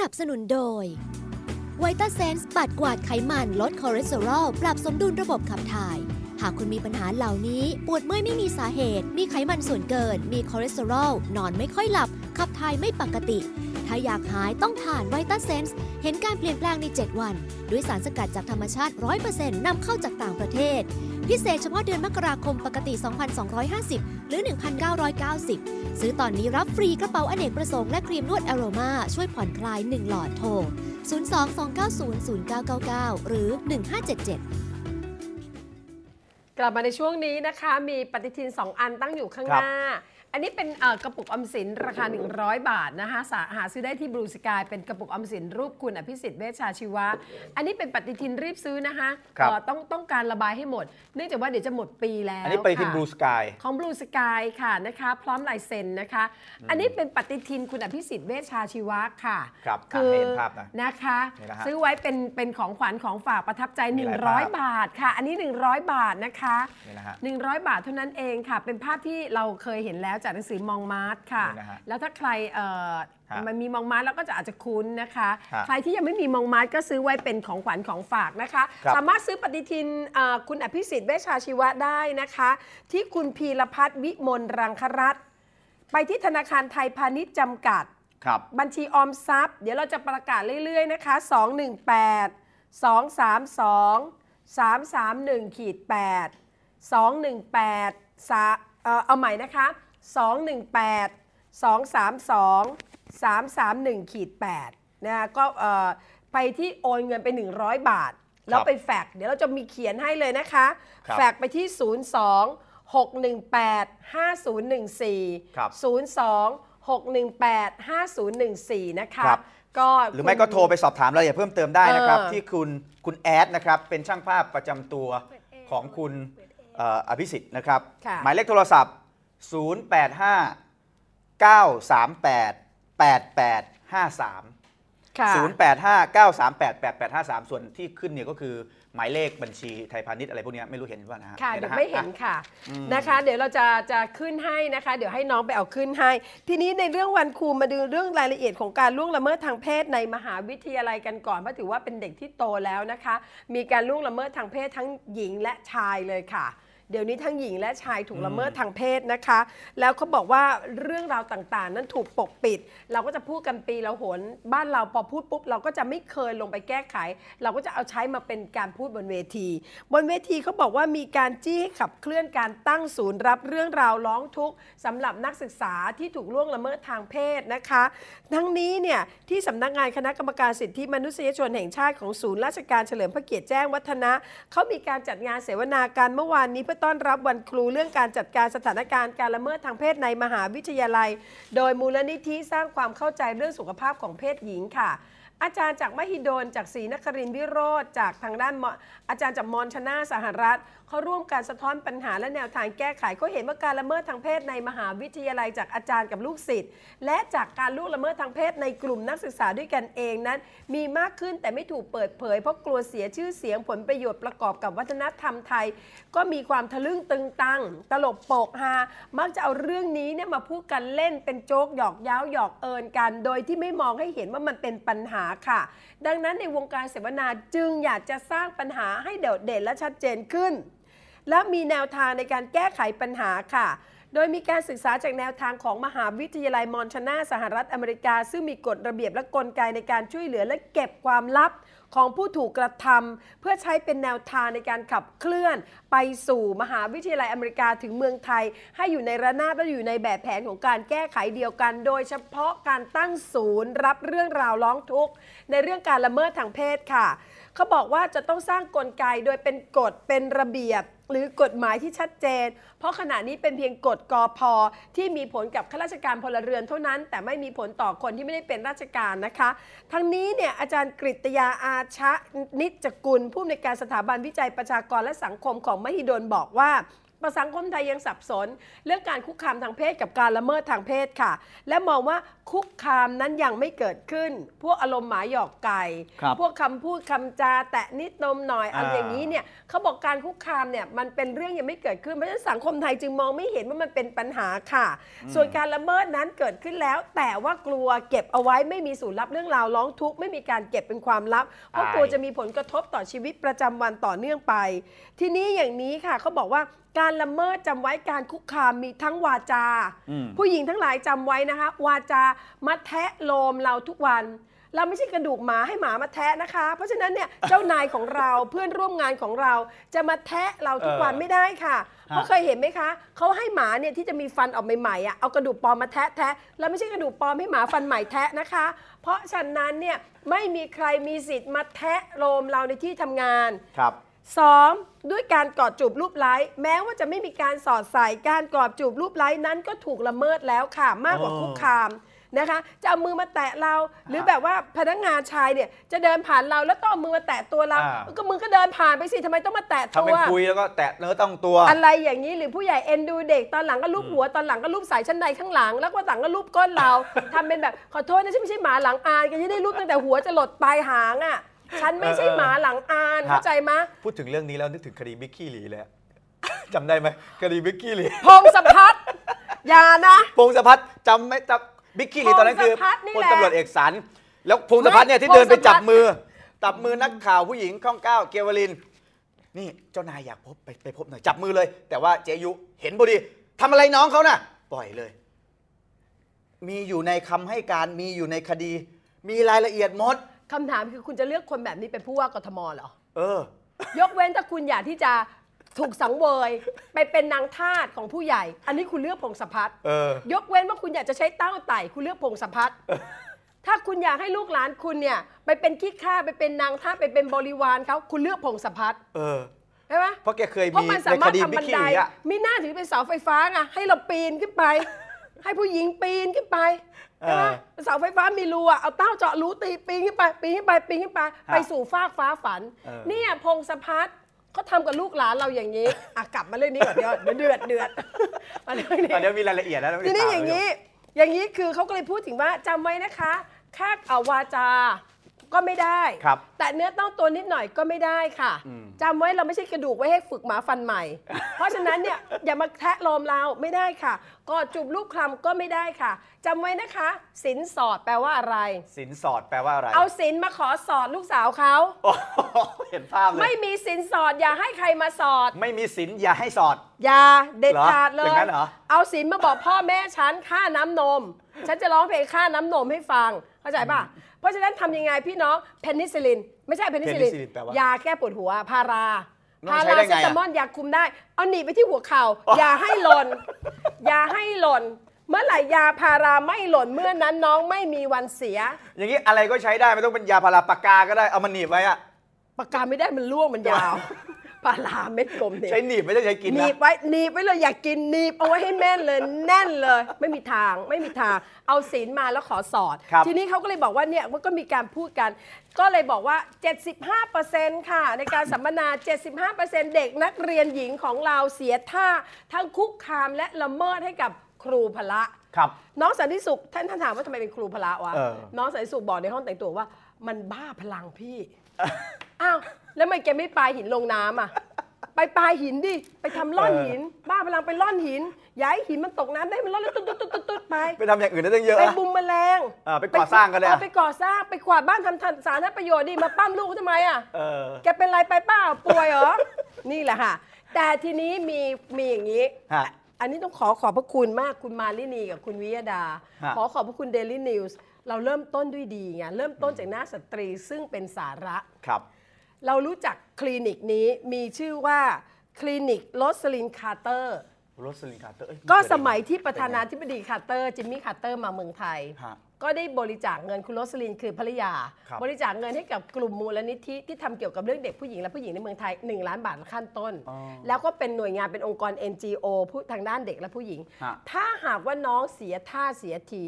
นับสนุนโดยไวต้าเซนส์ปัดกวาดไขมัน ลดคอเลสเตอรอลปรับสมดุลระบบขับถ่าย หากคุณมีปัญหาเหล่านี้ ปวดเมื่อยไม่มีสาเหตุ มีไขมันส่วนเกิน มีคอเลสเตอรอลนอนไม่ค่อยหลับ ขับถ่ายไม่ปกติ ถ้าอยากหายต้องทานไวต้าเซนส์เห็นการเปลี่ยนแปลงใน 7 วัน ด้วยสารสกัดจากธรรมชาติ 100%นำเข้าจากต่างประเทศพิเศษเฉพาะเดือนมกราคมปกติ 2,250 หรือ 1,990 ซื้อตอนนี้รับฟรีกระเป๋าอเนกประสงค์ และครีมนวดอโรมา ช่วยผ่อนคลาย 1 หลอดโทร022900999 หรือ 1577 กลับมาในช่วงนี้นะคะ มีปฏิทิน 2 อันตั้งอยู่ข้างหน้าอันนี้เป็นกระปุกออมสินราคา 100 บาทนะคะหาซื้อได้ที่บรูสกายเป็นกระปุกออมสินรูปคุณอภิสิทธิ์เวชชาชีวะ อันนี้เป็นปฏิทินรีบซื้อนะคะคต้องต้องการระบายให้หมดเนื่องจากว่าเดี๋ยวจะหมดปีแล้วอันนี้ไปทีทิ่บรูสกายของบรูสกายค่ะนะคะพร้อมลายเซ็นนะคะ อันนี้เป็นปฏิทินคุณอภิสิทธิ์เวชชาชีวะค่ะครับคือเห็นภาพนะนะคะะซื้อไว้เป็นเป็นของขวัญของฝากประทับใจห100 บาทค่ะ อันนี้ 100 บาทนะคะน่ะ100 บาทเท่านั้นเองค่ะเป็นภาพที่เราเคยเห็นแล้วจากหนังสือมองมาร์ทค่ะะแล้วถ้าใครมันมีมองมาร์ทแล้วก็จะอาจจะคุ้นนะคะ ใครที่ยังไม่มีมองมาร์ทก็ซื้อไว้เป็นของขวัญของฝากนะคะคสามารถซื้อปฏิทินคุณอภิสิทธิ์เวชาชีวะได้นะคะ ที่คุณพีรพัฒน์วิมลรังครัตไปที่ธนาคารไทยพาณิชย์จำกัด ครับ บัญชีออมทรัพย์ เดี๋ยวเราจะประกาศเรื่อยๆนะคะ218 232 331ขีด8 218่เอาใหม่นะคะ218 232 331ขีด8นะก็ไปที่โอนเงินไป 100 บาท แล้วไปแฟก เดี๋ยวเราจะมีเขียนให้เลยนะคะ แฟกไปที่ 02 618 5014 02 618 5014นะคะก็หรือไม่ก็โทรไปสอบถามเราอย่าเพิ่มเติมได้นะครับ ที่คุณ คุณแอดนะครับเป็นช่างภาพประจำตัวของคุณอภิสิทธิ์นะครับ หมายเลขโทรศัพท์0859388853 0859388853 ส่วนที่ขึ้นเนี่ยก็คือ หมายเลขบัญชีไทยพาณิชย์อะไรพวกนี้ไม่รู้เห็นล่านะะค่ะเดี๋ยวไม่เห็นค่ะนะคะเดี๋ยวเราจะจะขึ้นให้นะคะ เดี๋ยวให้น้องไปเอาขึ้นให้ ทีนี้ในเรื่องวันครูมาดูเรื่องรายละเอียดของการล่วงละเมิดทางเพศในมหาวิทยาลัยกันก่อนเพราะถือว่าเป็นเด็กที่โตแล้วนะคะ มีการล่วงละเมิดทางเพศทั้งหญิงและชายเลยค่ะเดี๋ยวนี้ทั้งหญิงและชายถูกละเมิดทางเพศนะคะ แล้วเขาบอกว่าเรื่องราวต่างๆ นั้นถูกปกปิด เราก็จะพูดกันปีละหน บ้านเราพอพูดปุ๊บเราก็จะไม่เคยลงไปแก้ไข เราก็จะเอาใช้มาเป็นการพูดบนเวที บนเวทีเขาบอกว่ามีการจี้ให้ ขับเคลื่อนการตั้งศูนย์รับเรื่องราวร้องทุกข์สำหรับนักศึกษาที่ถูกล่วงละเมิดทางเพศนะคะ ทั้งนี้เนี่ยที่สำนักงานคณะกรรมการสิทธิมนุษยชนแห่งชาติของศูนย์ราชการเฉลิมพระเกียรติแจ้งวัฒนะเขามีการจัดงานเสวนาการเมื่อวานนี้เพื่อต้อนรับวันครูเรื่องการจัดการสถานการณ์การละเมิดทางเพศในมหาวิทยาลัย โดยมูลนิธิสร้างความเข้าใจเรื่องสุขภาพของเพศหญิงค่ะ อาจารย์จากมหิดลจากศรีนครินทร์วิโรธจากทางด้านอาจารย์จากมอนชนาสหรัฐเขาร่วมการสะท้อนปัญหาและแนวทางแก้ไขเขาเห็นว่าการละเมิดทางเพศในมหาวิทยาลัย จากอาจารย์กับลูกศิษย์และจากการลูกละเมิดทางเพศในกลุ่มนักศึกษาด้วยกันเองนั้น มีมากขึ้นแต่ไม่ถูกเปิดเผยเพราะกลัวเสียชื่อเสียงผลประโยชน์ประกอบกับวัฒนธรรมไทย ก็มีความความทะลึ่งตึงตัง ตลบโปกฮามักจะเอาเรื่องนี้เนี่ยมาพูดกันเล่นเป็นโจ๊ก หยอกย้าวหยอกเอินกัน โดยที่ไม่มองให้เห็นว่ามันเป็นปัญหาค่ะ ดังนั้นในวงการเสวนา จึงอยากจะสร้างปัญหาให้เด่นและชัดเจนขึ้น และมีแนวทางในการแก้ไขปัญหาค่ะโดยมีการศึกษาจากแนวทางของมหาวิทยาลัยมอนชนาสหรัฐอเมริกา ซึ่งมีกฎระเบียบและกลไกในการช่วยเหลือและเก็บความลับ ของผู้ถูกกระทำ เพื่อใช้เป็นแนวทางในการขับเคลื่อน ไปสู่มหาวิทยาลัยอเมริกาถึงเมืองไทย ให้อยู่ในระนาบและอยู่ในแบบแผนของการแก้ไขเดียวกัน โดยเฉพาะการตั้งศูนย์ รับเรื่องราวร้องทุกข์ในเรื่องการละเมิดทางเพศค่ะ เขาบอกว่าจะต้องสร้างกลไกโดยเป็นกฎเป็นระเบียบหรือกฎหมายที่ชัดเจน เพราะขณะนี้เป็นเพียงกฎกอพอที่มีผลกับข้าราชการพลเรือนเท่านั้น แต่ไม่มีผลต่อคนที่ไม่ได้เป็นราชการนะคะ ทั้งนี้เนี่ยอาจารย์กริตยาอาชะนิจกุล ผู้อำนวยการสถาบันวิจัยประชากรและสังคมของมหิดลบอกว่าประสังคมไทยยังสับสน เรื่องการคุกคามทางเพศกับการละเมิดทางเพศค่ะ และมองว่าคุกคามนั้นยังไม่เกิดขึ้น พวกอารมณ์หมาหยอกไก่ พวกคำพูดคำจาแตะนิดนมหน่อยอะไเอาอย่างนี้เนี่ยเขาบอกการคุกคามเนี่ยมันเป็นเรื่องยังไม่เกิดขึ้นเพราะฉะนั้นสังคมไทยจึงมองไม่เห็นว่ามันเป็นปัญหาค่ะ ส่วนการละเมิดนั้นเกิดขึ้นแล้ว แต่ว่ากลัวเก็บเอาไว้ไม่มีสู่ยลรับเรื่องราวร้องทุกข์ไม่มีการเก็บเป็นความลับ เพราะกลัวจะมีผลกระทบต่อชีวิตประจำวันต่อเนื่องไป ทีนี้อย่างนี้ค่ะเขาบอกว่าการละเมิดจำไว้การคุกคามมีทั้งวาจา ผู้หญิงทั้งหลายจำไว้นะคะ วาจา มาแทะโลมเราทุกวัน เราไม่ใช่กระดูกหมาให้หมามาแทะนะคะ เพราะฉะนั้นเนี่ยเจ้านายของเราเพื่อนร่วมงานของเราจะมาแทะเราทุกวันไม่ได้ค่ะ เพราะเคยเห็นไหมคะเขาให้หมาเนี่ยที่จะมีฟันออกใหม่ๆอ่ะเอากระดูกปอมมาแทะแทะแล้วไม่ใช่กระดูกปอมให้หมาฟันใหม่แทะนะคะ เพราะฉะนั้นเนี่ยไม่มีใครมีสิทธิ์มาแทะโลมเราในที่ทำงานครับ 2. ด้วยการกอดจูบรูปไล้แม้ว่าจะไม่มีการสอดใส่การกอดจูบรูปไล้นั้นก็ถูกละเมิดแล้วค่ะมากกว่าคุกคามนะคะจะเอามือมาแตะเรา หรือแบบว่าพนักงานชายเนี่ยจะเดินผ่านเราแล้วต้องมือมาแตะตัวเรา ก็มือก็เดินผ่านไปสิทำไมต้องมาแตะตัวทำไวคุยแล้วก็แตะเนื้อต้องตัว อะไรอย่างนี้หรือผู้ใหญ่เอ็นดูเด็กตอนหลังก็ลูบหัวตอนหลังก็ลูบสายชั้นในข้างหลังแล้วก็หลังก็ลูบก้นเราทำเป็นแบบขอโทษนะฉันไม่ใช่หมาหลังอานกันจะได้ลูบตั้งแต่หัวจะหลดปลายหางอ่ะฉันไม่ใช่หมาหลังอานเข้าใจไหมพูดถึงเรื่องนี้แล้วนึกถึงคดีบิ๊กกี้หลีเลยจำได้ไหมคดีบิ๊กกี้หลีพงศพัฒน์อย่านะพงศพัฒน์จำไม่จำบิ๊กกี้หลีตอนนั้นคือพลตำรวจเอกสารแล้วพงศพัฒน์เนี่ยที่เดินไปจับมือจับมือนักข่าวผู้หญิงข้องก้าวเกวลิน นี่เจ้านายอยากพบไปไปพบหน่อยจับมือเลย แต่ว่าเจยุเห็นพอดีทำอะไรน้องเขาน่ะ ปล่อยเลย มีอยู่ในคำให้การมีอยู่ในคดี มีรายละเอียดหมดคำถามคือคุณจะเลือกคนแบบนี้เป็นผู้ว่ากทมเหรอ เออ ยกเว้นถ้าคุณอยากที่จะถูกสังเวย ไปเป็นนางทาสของผู้ใหญ่ อันนี้คุณเลือกพงศพัฒน์เออ ยกเว้นว่าคุณอยากจะใช้เต้าไต่ คุณเลือกพงศพัฒน์ถ้าคุณอยากให้ลูกหลานคุณเนี่ย ไปเป็นขี้ข้าไปเป็นนางทาสไปเป็นบริวารเขาคุณเลือกพงศพัฒน์เออใช่ไหมเพราะแกเคยมีเมันสามารถในคดีทำบันไดมิกี้อมีหน้าถึงเป็นเสาไฟฟ้าไงให้เราปีนขึ้นไป ให้ผู้หญิงปีนขึ้นไปใช่ไหมเสาไฟฟ้ามีรูอ่ะเอาเต้าเจาะรูตีปีนขึ้นไปปีนขึ้นไปปีนขึ้นไป ไปสู่ฟ้ากฟ้าฝันเนี่ยพงสพัฒน์เขาทำกับลูกหลานเราอย่างนี้อ่ะกลับมาเรื่องนี้ก่อนเดี๋ยวเดือดเดือดมาเรื่องนี้ตอนนี้มีรายละเอียดแล้วทีนี้อย่างนี้อย่างนี้คือเขาก็เลยพูดถึงว่าจำไว้นะคะ แค่อาวาจาก็ไม่ได้ แต่เนื้อต้องตัวนิดหน่อยก็ไม่ได้ค่ะ จำจำไว้เราไม่ใช่กระดูกไว้ให้ฝึกหมาฟันใหม่ เพราะฉะนั้นเนี่ยอย่ามาแทะลมเราไม่ได้ค่ะ กอดจูบลูกคลำก็ไม่ได้ค่ะจำไว้นะคะ สินสอดแปลว่าอะไร สินสอดแปลว่าอะไร เอาสินมาขอสอดลูกสาวเขาเห็นภาพเลย ไม่มีสินสอดอย่าให้ใครมาสอด ไม่มีสินอย่าให้สอด อย่า เด็ดขาดเลยเอเอาสินมาบอกพ่อแม่ฉันค่าน้ำนม ฉันจะร้องเพลงค่าน้ำนมให้ฟังเข้าใจป่ะ เพราะฉะนั้นทำยังไงพี่น้อง เพนิซิลินไม่ใช่เพนิซิลิน ยาแก้ปวดหัวพาราพาราเซตามอลยาคุมได้ เอาหนีไปที่หัวเข่าอย่าให้หล่นอย่าให้หล่น เมื่อไหร่ยาพาราไม่หล่น เมื่อนั้นน้องไม่มีวันเสีย อย่างนี้อะไรก็ใช้ได้ไม่ต้องเป็นยาพาราปากกา ก็ได้เอามันหนีไว้อะปากกาไม่ได้มันล่วง มันยาวปลาลาเม็ดกลมเนี่ยใช้หนีบ ไม่ได้ใช้กิน หนีบไว้หนีบไว้เลยอยากกินหนีบเอาไว้ให้แน่นเลย แน่นเลยไม่มีทางไม่มีทาง เอาศีลมาแล้วขอสอดทีนี้เขาก็เลยบอกว่าเนี่ยมันก็มีการพูดกัน ก็เลยบอกว่า 75%ค่ะ ในการสัมมนา75%เด็กนักเรียนหญิงของเราเสียท่า ทั้งคุกคามและละเมิดให้กับครูพละครับน้องสันติสุข ท่านท่านถามว่าทำไมเป็นครูพละวะน้องสันติสุขบอกในห้องแต่งตัวว่า มันบ้าพลังพี่อ้าวแล้วทำไมแกไม่ปลายหินลงน้ำอ่ะไปปลายหินดิไปทำล่อนหิน บ้าพลังไปล่อนหินย้ายหินมันตกน้ำได้มันล่อนแล้วตุ๊ดตุ๊ดตุ๊ดตุ๊ดไป ไปทำอย่างอื่นได้ตั้งเยอะไปบุมแมลงอ่าไปก่อสร้างกันเลยอ่ไปก่อสร้างไปขวาดบ้านทำทันสาธารณประโยชน์ดิมาปั้มลูกทำไมอ่ะเออแกเป็นไรไปป้าป่วยเหรอนี่แหละค่ะ แต่ทีนี้มีมีอย่างนี้ฮะ อันนี้ต้องขอขอบพระคุณมากคุณมาลินีกับคุณวิยดาขอขอบพระคุณเดลี่นิวส์เราเริ่มต้นด้วยดีไงเริ่มต้นจากหน้าสตรีซึ่งเป็นสาระครับเรารู้จักคลินิกนี้มีชื่อว่าคลินิกโรสลินคาร์เตอร์โรสลินคาร์เตอร์ก็สมัยที่ประธานาธิบดีคาร์เตอร์จิมมี่คาร์เตอร์มาเมืองไทย ก็ได้บริจาคเงินคุณโรสลินคือภรรยารบริจาคเงินให้กับกลุ่มมูลนิธิ ที่ทำเกี่ยวกับเรื่องเด็กผู้หญิงและผู้หญิงในเมืองไทย 1 ล้านบาทขั้นต้น แล้วก็เป็นหน่วยงานเป็นองค์กร NGO ผู้ทางด้านเด็กและผู้หญิง ถ้าหากว่าน้องเสียท่าเสียที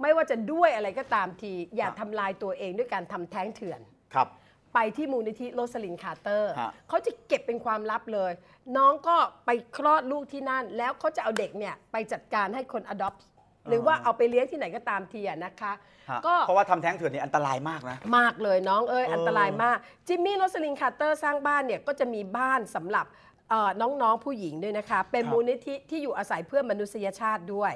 ไม่ว่าจะด้วยอะไรก็ตามทีอย่าทำลายตัวเองด้วยการทำแท้งเถื่อนครับไปที่มูลนิธิโรสลินคาร์เตอร์เขาจะเก็บเป็นความลับเลย น้องก็ไปคลอดลูกที่นั่น แล้วเขาจะเอาเด็กเนี่ยไปจัดการให้คนอดอปหรือว่าเอาไปเลี้ยงที่ไหนก็ตามทีอะนะคะะก็เพราะว่าทำแท้งเถื่อนนี่อันตรายมากนะ มากเลยน้องเอ้ยอันตรายมาก จิมมี่โรสลินคาร์เตอร์สร้างบ้านเนี่ยก็จะมีบ้านสำหรับน้องๆผู้หญิงด้วยนะคะ เป็นมูลนิธิที่อยู่อาศัยเพื่อมนุษยชาติด้วย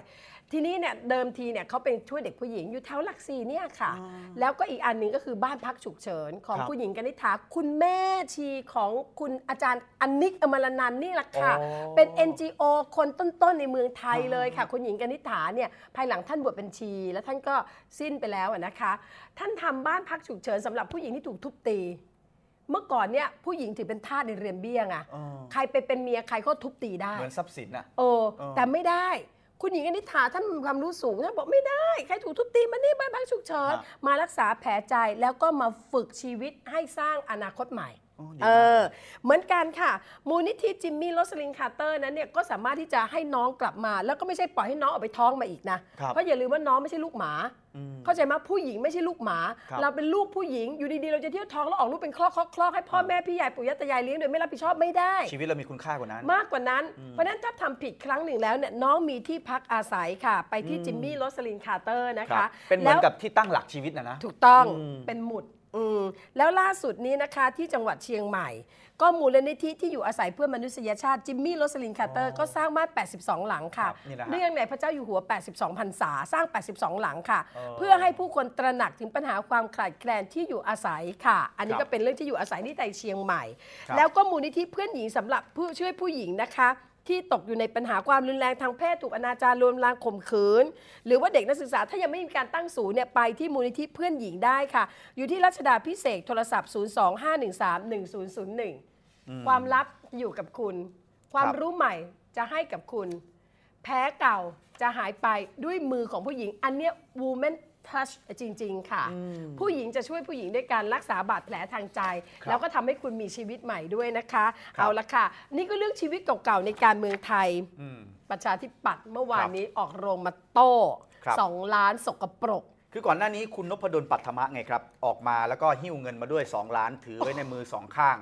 ทีนี้เนี่ย เดิมทีเนี่ยเขาเป็นช่วยเด็กผู้หญิงอยู่แถวหลักสี่เนี่ยค่ะ แล้วก็อีกอันหนึ่งก็คือบ้านพักฉุกเฉินของผู้หญิงกนิษฐาคุณแม่ชีของคุณอาจารย์อันนิกอมรนันนี่แหละค่ะ เป็น NGO คนต้น ๆ ในเมืองไทยเลยค่ะ คุณหญิงกนิษฐาเนี่ยภายหลังท่านบวชเป็นชี แล้วท่านก็สิ้นไปแล้วนะคะท่านทำบ้านพักฉุกเฉินสำหรับผู้หญิงที่ถูกทุบตีเมื่อก่อนเนี่ยผู้หญิงถือเป็นทาสในเรือนเบี้ยงอะอใครไปเป็นเมียใครก็ทุบตีได้ เหมือนทรัพย์สินอะเออแต่ไม่ได้ คุณหญิงอนิธาท่านมีความรู้สูงท่านบอกไม่ได้ ใครถูกทุบตีมานี่บ้านพังฉุกเฉินมารักษาแผลใจแล้วก็มาฝึกชีวิตให้สร้างอนาคตใหม่เออเหมือนกันค่ะ มูลนิธิจิมมี่โรสลินคาร์เตอร์นั้นเนี่ยก็สามารถที่จะให้น้องกลับมา แล้วก็ไม่ใช่ปล่อยให้น้องออกไปท้องมาอีกนะ เพราะอย่าลืมว่าน้องไม่ใช่ลูกหมา เข้าใจไหมผู้หญิงไม่ใช่ลูกหมารเราเป็นลูกผู้หญิง อยู่ดีๆ เราจะเที่ยวท้องแล้วออกลูกเป็นคลอกคลอกคลอกให้พ่อแม่พี่ใหญ่ปู่ย่าตายายเลี้ยงโดยไม่รับผิดชอบไม่ได้ ชีวิตเรามีคุณค่ากว่านั้นมากกว่านั้น เพราะนั้นถ้าทำผิดครั้งหนึ่งแล้วเนี่ยน้องมีที่พักอาศัยค่ะ ไปที่จิมมี่โรสลินคาร์เตอร์นะคะเป็นเหมือนกับที่ตั้งหลักชีวิตนะนะถูกต้องเป็นหมุดอืมแล้วล่าสุดนี้นะคะที่จังหวัดเชียงใหม่ ก็มูลนิธิที่อยู่อาศัยเพื่อมนุษยชาติ จิมมี่โรสลินคาร์เตอร์ก็สร้างบ้าน82 หลังค่ะนเรื่องในพระเจ้าอยู่หัว 82พรรษาสร้าง 82 หลังค่ะ เพื่อให้ผู้คนตระหนักถึงปัญหาความขาดแคลน ที่อยู่อาศัยค่ะ อันนี้ก็เป็นเรื่องที่อยู่อาศัยที่ต่เชียงใหม่ แล้วก็มูลนิธิเพื่อนหญิงสำหรับผู้ช่วยผู้หญิงนะคะที่ตกอยู่ในปัญหาความรุนแรงทางเพศถูกอนาจารรวมลางข่มขืน หรือว่าเด็กนักศึกษาถ้ายังไม่มีการตั้งศูนย์เนี่ยไปที่มูลนิธิเพื่อนหญิงได้ค่ะ อยู่ที่รัชดาพิเศษโทรศัพท์ 025131001 ความลับอยู่กับคุณ ความรู้ใหม่จะให้กับคุณ แพ้เก่าจะหายไปด้วยมือของผู้หญิงอันเนี้ย woman ทัชจริงๆค่ะ ผู้หญิงจะช่วยผู้หญิงด้วยการรักษาบาดแผลทางใจ แล้วก็ทำให้คุณมีชีวิตใหม่ด้วยนะคะคเอาละค่ะ นี่ก็เรื่องชีวิตเก่าๆ ในการเมืองไทยประชาธิปัตย์เมื่อวานนี้ออกโรงมาโต้สองล้านสกปรก คือก่อนหน้านี้คุณนพดลปัทธรรมะไงครับ ออกมาแล้วก็หิ้วเงินมาด้วย2ล้านถือไว้ในมือสองข้าง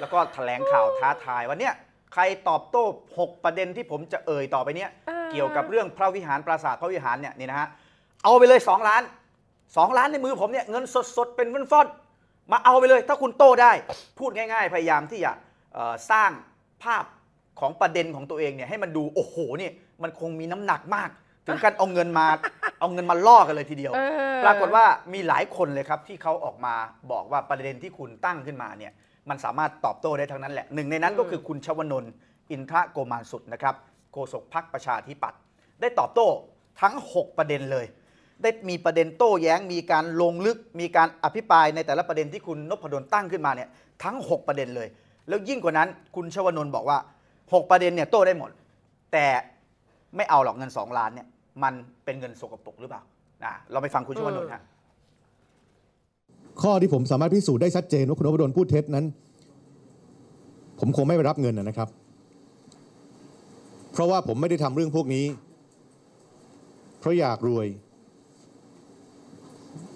แล้วก็แถลงข่าวท้าทายว่าเนี่ยใครตอบโต้ 6 ประเด็นที่ผมจะเอ่ยต่อไปเนี่ยเกี่ยวกับเรื่องพระวิหารปราสาทพระวิหารเนี่ยนี่นะฮะเอาไปเลย 2 ล้าน2ล้านในมือผมเนี่ยเงินสดๆเป็นฟ้อนๆมาเอาไปเลย ถ้าคุณโตได้พูดง่าย ๆ พยายามที่จะสร้างภาพของประเด็นของตัวเองเนี่ยให้มันดูโอ้โหเนี่ยมันคงมีน้ำหนักมาก ถึงกันเอาเงินมาเอาเงินมาล่อกันเลยทีเดียว ปรากฏว่ามีหลายคนเลยครับที่เขาออกมาบอกว่าประเด็นที่คุณตั้งขึ้นมาเนี่ยมันสามารถตอบโต้ได้ทั้งนั้นแหละหนึ่งในนั้นก็คือคุณชวนนท์อินทรโกมานสุดนะครับโฆษกพักประชาธิปัตย์ได้ตอบโต้ทั้ง 6 ประเด็นเลยได้มีประเด็นโต้แย้งมีการลงลึกมีการอภิปรายในแต่ละประเด็นที่คุณนพดลตั้งขึ้นมาเนี่ยทั้ง 6 ประเด็นเลย แล้วยิ่งกว่านั้น คุณชวนนท์บอกว่า 6 ประเด็นเนี่ยโต้ได้หมด แต่ไม่เอาหรอกเงิน 2 ล้านเนี่ยมันเป็นเงินสกปรกหรือเปล่านะเราไปฟังคุณชวนนท์ัะข้อที่ผมสามารถพิสูจน์ได้ชัดเจนว่าคุณนพดลพูดเท็จนั้น ผมคงไม่ไปรับเงินนะครับ เพราะว่าผมไม่ได้ทำเรื่องพวกนี้เพราะอยากรวย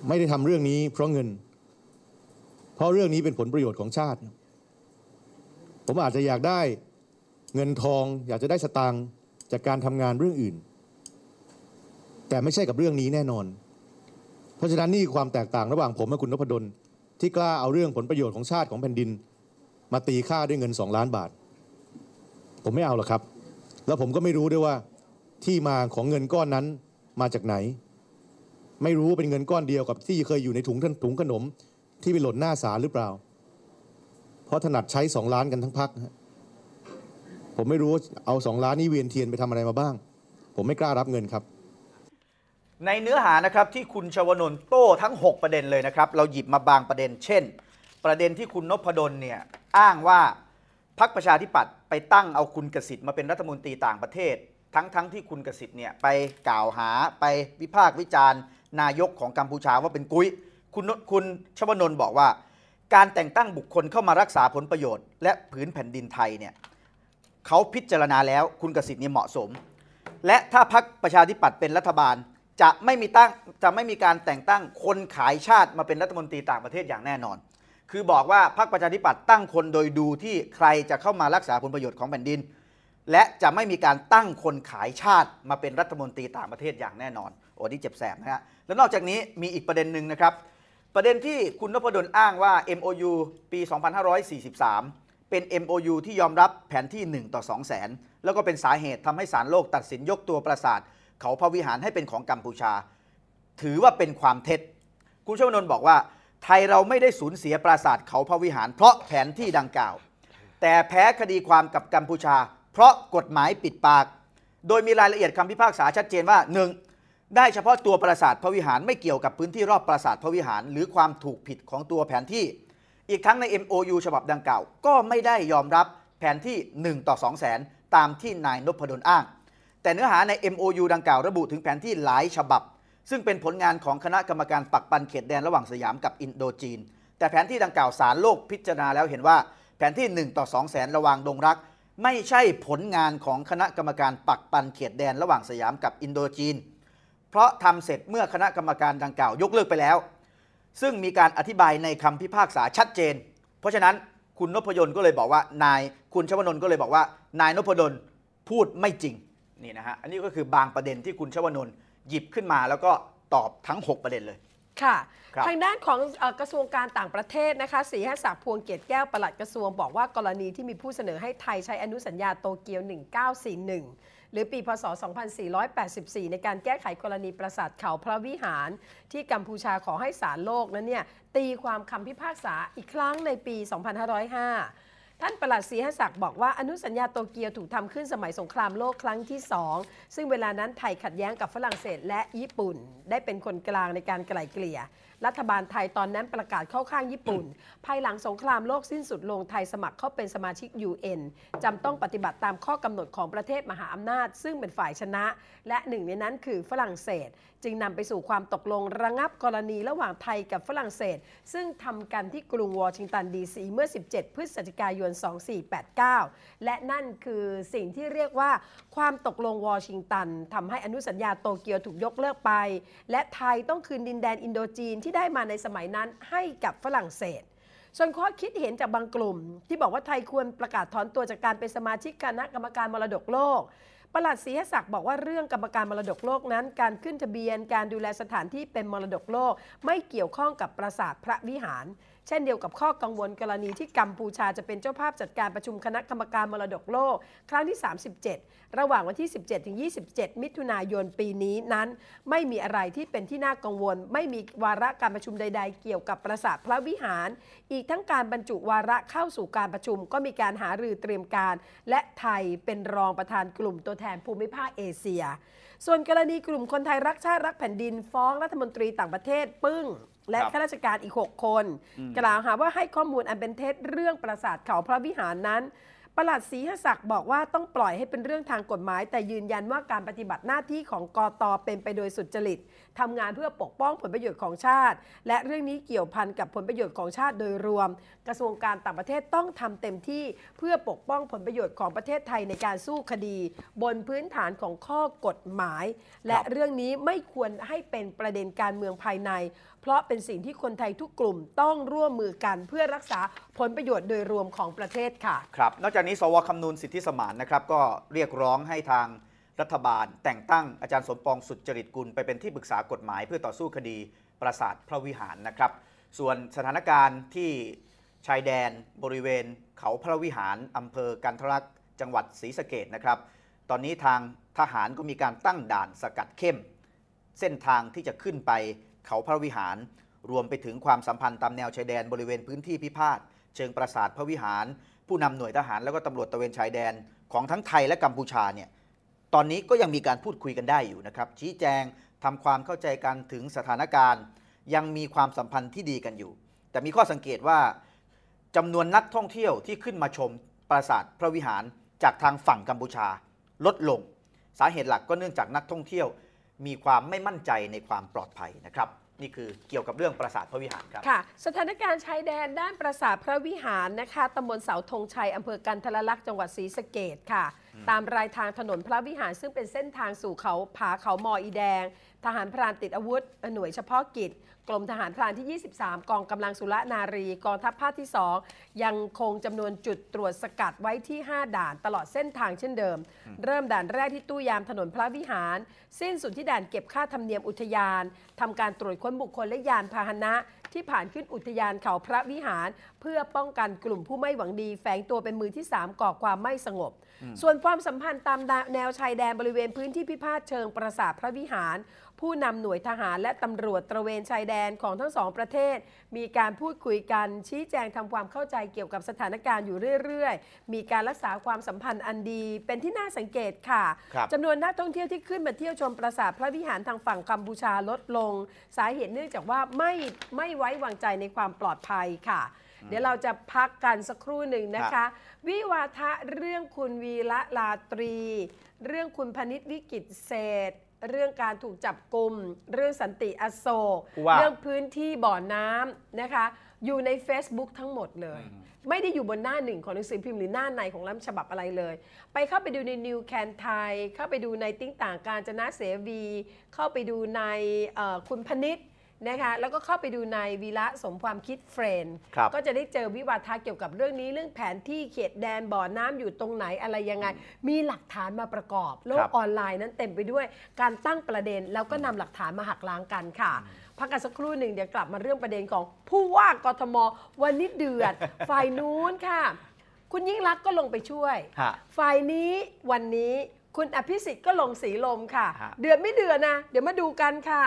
ไม่ได้ทำเรื่องนี้เพราะเงิน เพราะเรื่องนี้เป็นผลประโยชน์ของชาติ ผมอาจจะอยากได้เงินทองอยากจะได้สตางค์จากการทำงานเรื่องอื่น แต่ไม่ใช่กับเรื่องนี้แน่นอน เพราะฉะนั้นนี่ความแตกต่างระหว่างผมและคุณนพดลที่กล้าเอาเรื่องผลประโยชน์ของชาติของแผ่นดิน มาตีค่าด้วยเงินสองล้านบาท ผมไม่เอาหรอกครับ แล้วผมก็ไม่รู้ด้วยว่าที่มาของเงินก้อนนั้นมาจากไหนไม่รู้เป็นเงินก้อนเดียวกับที่เคยอยู่ในถุงถุงขนม ที่ไปหล่นหน้าศาลหรือเปล่า เพราะถนัดใช้สองล้านกันทั้งพัก ผมไม่รู้เอาสองล้านนี้เวียนเทียนไปทำอะไรมาบ้าง ผมไม่กล้ารับเงินครับ ในเนื้อหานะครับที่คุณชวนนท์โต้ทั้ง 6 ประเด็นเลยนะครับเราหยิบมาบางประเด็น เช่น ประเด็นที่คุณนพดลเนี่ยอ้างว่าพรรคประชาธิปัตย์ไปตั้งเอาคุณกสิทธิ์มาเป็นรัฐมนตรีต่างประเทศ ทั้งๆทที่คุณกสิทธิ์เนี่ยไปกล่าวหาไปวิพากษ์วิจารณ์นายกของกัมพูชาว่าเป็นกุ้ย คุณคุณชวนนท์บอกว่าการแต่งตั้งบุคคลเข้ามารักษาผลประโยชน์และผืนแผ่นดินไทยเนี่ยเขาพิจารณาแล้วคุณกสิทธิ์นี่เหมาะสม และถ้าพรรคประชาธิปัตย์เป็นรัฐบาลจะไม่มีตั้งจะไม่มีการแต่งตั้งคนขายชาติมาเป็นรัฐมนตรีต่างประเทศอย่างแน่นอน คือบอกว่าพรรคประชาธิปัตย์ตั้งคนโดยดูที่ใครจะเข้ามารักษาผลประโยชน์ของแผ่นดินและจะไม่มีการตั้งคนขายชาติมาเป็นรัฐมนตรีต่างประเทศอย่างแน่นอน โอ้ที่เจ็บแสบนะฮะแล้วนอกจากนี้มีอีกประเด็นหนึ่งนะครับ ประเด็นที่คุณนพดลอ้างว่า MOU ปี 2543 เป็น MOU ที่ยอมรับแผนที่ 1 ต่อ2 0 0แสน แล้วก็เป็นสาเหตุทำให้ศาลโลกตัดสินยกตัวปราสาทเขาพระวิหารให้เป็นของกัมพูชา ถือว่าเป็นความเท็จ คุณชวนนท์บอกว่า ไทยเราไม่ได้สูญเสียปราสาทเขาพระวิหาร เพราะแผนที่ดังกล่าวแต่แพ้คดีความกับกัมพูชาเพราะกฎหมายปิดปาก โดยมีรายละเอียดคำพิพากษาชัดเจนว่า 1. ได้เฉพาะตัวปราสาทพระวิหารไม่เกี่ยวกับพื้นที่รอบปราสาทพระวิหาร หรือความถูกผิดของตัวแผนที่ อีกทั้งใน MOU ฉบับดังกล่าวก็ไม่ได้ยอมรับแผนที่ 1 ต่อ2แสนตามที่นายนพดลอ้าง แต่เนื้อหาใน MOU ดังกล่าวระบุถึงแผนที่หลายฉบับ ซึ่งเป็นผลงานของคณะกรรมการปักปันเขตแดนระหว่างสยามกับอินโดจีน แต่แผนที่ดังกล่าวสารโลกพิจารณาแล้วเห็นว่าแผนที่1ต่อ2แสนระวางดงรักไม่ใช่ผลงานของคณะกรรมการปักปันเขตแดนระหว่างสยามกับอินโดจีน เพราะทำเสร็จเมื่อคณะกรรมการดังกล่าวยกเลิกไปแล้ว ซึ่งมีการอธิบายในคำพิพากษาชัดเจน เพราะฉะนั้นคุณนพยนต์ก็เลยบอกว่านายคุณชวนนท์ก็เลยบอกว่านายนพดลพูดไม่จริงนี่นะฮะอันนี้ก็คือบางประเด็นที่คุณชวนนท์หยิบขึ้นมา แล้วก็ตอบทั้ง 6 ประเด็นเลยค่ะ ทางด้านของอกระทรวงการต่างประเทศนะคะสีหศักดิ์พวงเกียรติแก้วปลัดกระทรวงบอกว่ากรณีที่มีผู้เสนอให้ไทยใช้อนุสัญญาโตเกียว 1941 หรือปีพศ 2484 ในการแก้ไขกรณีปราสาทเขาพระวิหารที่กัมพูชาขอให้ศาลโลกนั้นเนี่ยตีความคำพิพากษาอีกครั้งในปี 2505ท่านประหลัดศรีหศักดิ์บอกว่าอนุสัญญาโตเกียวถูกทำขึ้นสมัยสงครามโลกครั้งที่ 2 ซึ่งเวลานั้นไทยขัดแย้งกับฝรั่งเศสและญี่ปุ่น ได้เป็นคนกลางในการไกล่เกลี่ยรัฐบาลไทยตอนนั้นประกาศเข้าข้างญี่ปุ่น ภายหลังสงครามโลกสิ้นสุดลงไทยสมัครเข้าเป็นสมาชิก UN จำต้องปฏิบัติตามข้อกำหนดของประเทศมหาอำนาจ ซึ่งเป็นฝ่ายชนะ และหนึ่งในนั้นคือฝรั่งเศส จึงนำไปสู่ความตกลงระงับกรณีระหว่างไทยกับฝรั่งเศส ซึ่งทำกันที่กรุงวอชิงตันดีซีเมื่อ 17 พฤศจิกายน 2489 และนั่นคือสิ่งที่เรียกว่าความตกลงวอชิงตันทำให้อนุสัญญาโตเกียวถูกยกเลิกไป และไทยต้องคืนดินแดนอินโดจีนที่ที่ได้มาในสมัยนั้นให้กับฝรั่งเศสส่วนข้อคิดเห็นจากบางกลุ่ม ที่บอกว่าไทยควรประกาศถอนตัวจากการเป็นสมาชิกคณะกรรมการมรดกโลก ประหลัดศรีศักดิ์บอกว่าเรื่องกรรมการมรดกโลกนั้น การขึ้นทะเบียนการดูแลสถานที่เป็นมรดกโลกไม่เกี่ยวข้องกับปราสาทพระวิหารเช่นเดียวกับข้อกังวลกรณีที่กัมพูชาจะเป็นเจ้าภาพจัดการประชุมคณะกรรมการมรดกโลก ครั้งที่ 37 ระหว่างวันที่ 17ถึง27 มิถุนายนปีนี้นั้น ไม่มีอะไรที่เป็นที่น่ากังวล ไม่มีวาระการประชุมใด ๆ เกี่ยวกับประสาทพระวิหาร อีกทั้งการบรรจุวาระเข้าสู่การประชุมก็มีการหารือเตรียมการ และไทยเป็นรองประธานกลุ่มตัวแทนภูมิภาคเอเชีย ส่วนกรณีกลุ่มคนไทยรักชาติรักแผ่นดิน ฟ้องรัฐมนตรีต่างประเทศปึ้งและข้าราชการอีก 6 คนกล่าวหาว่าให้ข้อมูลอันเป็นเท็จเรื่องปราสาทเขาพระวิหารนั้น ประหลัดศรีหศักดิ์บอกว่าต้องปล่อยให้เป็นเรื่องทางกฎหมาย แต่ยืนยันว่าการปฏิบัติหน้าที่ของกอตอเป็นไปโดยสุจริตทำงานเพื่อปกป้องผลประโยชน์ของชาติ และเรื่องนี้เกี่ยวพันกับผลประโยชน์ของชาติโดยรวม กระทรวงการต่างประเทศต้องทำเต็มที่เพื่อปกป้องผลประโยชน์ของประเทศไทยในการสู้คดี บนพื้นฐานของข้อกฎหมาย และเรื่องนี้ไม่ควรให้เป็นประเด็นการเมืองภายในพราะเป็นสิ่งที่คนไทยทุกกลุ่มต้องร่วมมือกันเพื่อรักษาผลประโยชน์โดยรวมของประเทศค่ะครับ นอกจากนี้สวคำนูนสิทธิสมานนะครับก็เรียกร้องให้ทางรัฐบาลแต่งตั้งอาจารย์สมปองสุจริตกุลไปเป็นที่ปรึกษากฎหมายเพื่อต่อสู้คดีปราสาทพระวิหารนะครับ ส่วนสถานการณ์ที่ชายแดนบริเวณเขาพระวิหารอำเภอกันทรักจังหวัดศรีสะเกดนะครับ ตอนนี้ทางทหารก็มีการตั้งด่านสกัดเข้ม เส้นทางที่จะขึ้นไปเขาพระวิหารรวมไปถึงความสัมพันธ์ตามแนวชายแดนบริเวณพื้นที่พิพาทเชิงปราสาทพระวิหาร ผู้นำหน่วยทหาร แล้วก็ตำรวจตะเวนชายแดนของทั้งไทยและกัมพูชาเนี่ยตอนนี้ก็ยังมีการพูดคุยกันได้อยู่นะครับ ชี้แจงทำความเข้าใจกันถึงสถานการณ์ ยังมีความสัมพันธ์ที่ดีกันอยู่ แต่มีข้อสังเกตว่า จำนวนนักท่องเที่ยวที่ขึ้นมาชมปราสาทพระวิหารจากทางฝั่งกัมพูชา ลดลงสาเหตุหลักก็เนื่องจากนักท่องเที่ยวมีความไม่มั่นใจในความปลอดภัยนะครับ นี่คือเกี่ยวกับเรื่องปราสาทพระวิหารครับค่ะ สถานการณ์ชายแดนด้านปราสาทพระวิหารนะคะตำบลเสาธงชัยอำเภอกันทะลักษณ์จังหวัดศรีสะเกดค่ะตามรายทางถนนพระวิหารซึ่งเป็นเส้นทางสู่เขาผาเขามออีแดงทหารพรานติดอาวุธ หน่วยเฉพาะกิจกรมทหารพรานที่ 23 กองกำลังสุรนารี กองทัพภาคที่ 2 ยังคงจำนวนจุดตรวจสกัดไว้ที่ 5 ด่านตลอดเส้นทางเช่นเดิม เริ่มด่านแรกที่ตู้ยามถนนพระวิหาร สิ้นสุดที่ด่านเก็บค่าธรรมเนียมอุทยานทำการตรวจค้นบุคคลและยานพาหนะที่ผ่านขึ้นอุทยานเขาพระวิหาร เพื่อป้องกันกลุ่มผู้ไม่หวังดีแฝงตัวเป็นมือที่ 3 ก่อความไม่สงบ ส่วนความสัมพันธ์ตามแนวชายแดนบริเวณพื้นที่พิพาทเชิงปราสาทพระวิหารผู้นำหน่วยทหารและตำรวจตระเวนชายแดนของทั้งสองประเทศ มีการพูดคุยกันชี้แจงทำความเข้าใจเกี่ยวกับสถานการณ์อยู่เรื่อยๆ มีการรักษาความสัมพันธ์อันดี เป็นที่น่าสังเกตค่ะ จำนวนนักท่องเที่ยวที่ขึ้นมาเที่ยวชมปราสาทพระวิหารทางฝั่งกัมพูชาลดลง สาเหตุเนื่องจากว่าไม่ไม่ไว้วางใจในความปลอดภัยค่ะเดี๋ยวเราจะพักกันสักครู่หนึ่งนะคะ วิวาทะเรื่องคุณวีละลาตรี เรื่องคุณพนิษวิกิตเศษเรื่องการถูกจับกลุ่ม เรื่องสันติอโศก เรื่องพื้นที่บ่อน้ำนะคะ อยู่ใน Facebook ทั้งหมดเลย ไม่ได้อยู่บนหน้าหนึ่งของหนังสือพิมพ์หรือหน้าในของร้ำฉบับอะไรเลย ไปเข้าไปดูในนิวแคนไทยเข้าไปดูในติ้งต่างการจนะเสวี เข้าไปดูในคุณพนิษฐ์นะคะแล้วก็เข้าไปดูในวีระสมความคิดเฟรนก็จะได้เจอวิวาทะเกี่ยวกับเรื่องนี้เรื่องแผนที่เขตแดนบ่อน้ำอยู่ตรงไหนอะไรยังไง มีหลักฐานมาประกอบ โลกออนไลน์นั้นเต็มไปด้วยการตั้งประเด็นแล้วก็นำหลักฐานมาหักล้างกันค่ะ พักกันสักครู่หนึ่งเดี๋ยวกลับมาเรื่องประเด็นของ ผู้ว่ากทมวันนี้เดือดฝ่ายนู้นค่ะ คุณยิ่งรักก็ลงไปช่วยฝ่ายนี้วันนี้คุณอภิสิทธิ์ก็ลงสีลมค่ะะเดือดไม่เดือดนะ เดี๋ยวมาดูกันค่ะ